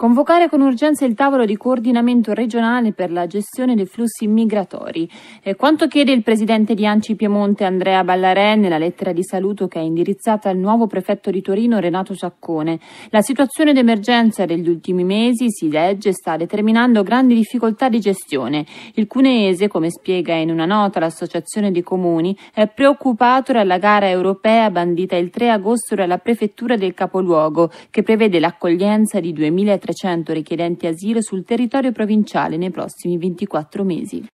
Convocare con urgenza il tavolo di coordinamento regionale per la gestione dei flussi migratori. E eh, quanto chiede il presidente di Anci Piemonte Andrea Ballarè nella lettera di saluto che è indirizzata al nuovo prefetto di Torino Renato Saccone. La situazione d'emergenza degli ultimi mesi, si legge, sta determinando grandi difficoltà di gestione. Il cuneese, come spiega in una nota l'associazione dei comuni, è preoccupato dalla gara europea bandita il 3 agosto dalla prefettura del capoluogo, che prevede l'accoglienza di 2030 300 richiedenti asilo sul territorio provinciale nei prossimi 24 mesi.